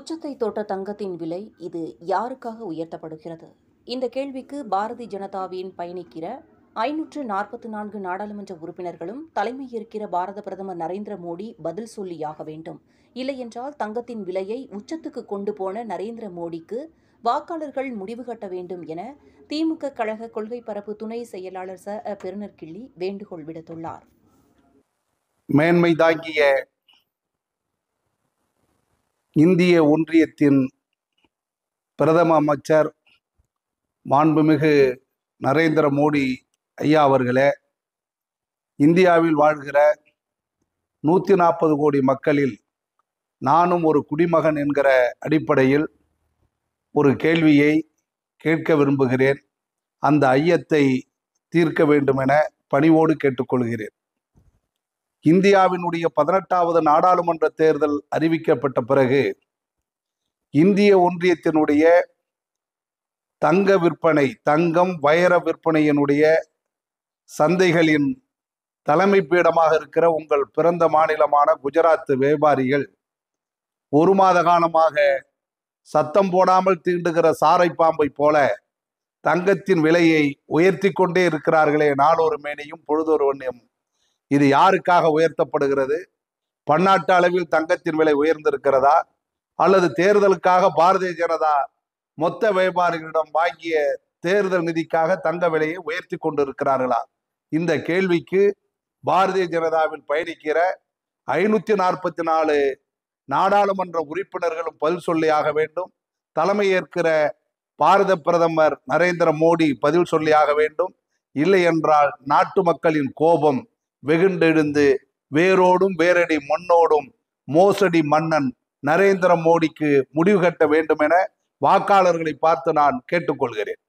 உச்சத்தை தொட்ட தங்கத்தின் விலை இது யாருக்காக உயர்த்தப்படுகிறது இந்த கேள்விக்கு பாரதிய ஜனதாவின் பயணிக்கிற ஐநூற்று நாற்பத்தி நான்கு நாடாளுமன்ற உறுப்பினர்களும் தலைமையேற்கிற பாரத பிரதமர் நரேந்திர மோடி பதில் சொல்லியாக வேண்டும் இல்லையென்றால் தங்கத்தின் விலையை உச்சத்துக்கு கொண்டு போன நரேந்திர மோடிக்கு வாக்காளர்கள் முடிவு கட்ட வேண்டும் என திமுக கழக கொள்கை பரப்பு துணை செயலாளர் ச பெருநற்கிள்ளி வேண்டுகோள் விடுத்துள்ளார் மேன்மை தாங்கிய இந்திய ஒன்றியத்தின் பிரதம அமைச்சர் மாண்புமிகு நரேந்திர மோடி ஐயா அவர்களே இந்தியாவில் வாழ்கிற நூற்றி நாற்பது கோடி மக்களில் நானும் ஒரு குடிமகன் என்கிற அடிப்படையில் ஒரு கேள்வியை கேட்க விரும்புகிறேன் அந்த ஐயத்தை தீர்க்க வேண்டுமென பணிவோடு கேட்டுக்கொள்கிறேன் இந்தியாவினுடைய பதினெட்டாவது நாடாளுமன்ற தேர்தல் அறிவிக்கப்பட்ட பிறகு இந்திய ஒன்றியத்தினுடைய தங்க விற்பனை தங்கம் வைர விற்பனையினுடைய சந்தைகளின் தலைமை பீடமாக இருக்கிற உங்கள் பிறந்த மாநிலமான குஜராத் வியாபாரிகள் ஒரு மாத காலமாக சத்தம் போடாமல் தீண்டுகிற சாரை பாம்பை போல தங்கத்தின் விலையை உயர்த்தி கொண்டே இருக்கிறார்களே நாளொரு மேனையும் பொழுதொரு வண்ணியம் இது யாருக்காக உயர்த்தப்படுகிறது பன்னாட்டு அளவில் தங்கத்தின் விலை உயர்ந்திருக்கிறதா அல்லது தேர்தலுக்காக பாரதிய ஜனதா மொத்த வியாபாரிகளிடம் வாங்கிய தேர்தல் நிதிக்காக தங்க விலையை உயர்த்தி கொண்டிருக்கிறார்களா இந்த கேள்விக்கு பாரதிய ஜனதாவில் பயணிக்கிற ஐநூத்தி நாற்பத்தி நாலு நாடாளுமன்ற உறுப்பினர்களும் பதில் சொல்லியாக வேண்டும் தலைமை ஏற்கிற பாரத பிரதமர் நரேந்திர மோடி பதில் சொல்லியாக வேண்டும் இல்லை என்றால் நாட்டு மக்களின் கோபம் வெகுண்டெழுந்து வேரோடும் வேரடி மண்ணோடும் மோசடி மன்னன் நரேந்திர மோடிக்கு முடிவு கட்ட வேண்டும் என வாக்காளர்களை பார்த்து நான் கேட்டுக்கொள்கிறேன்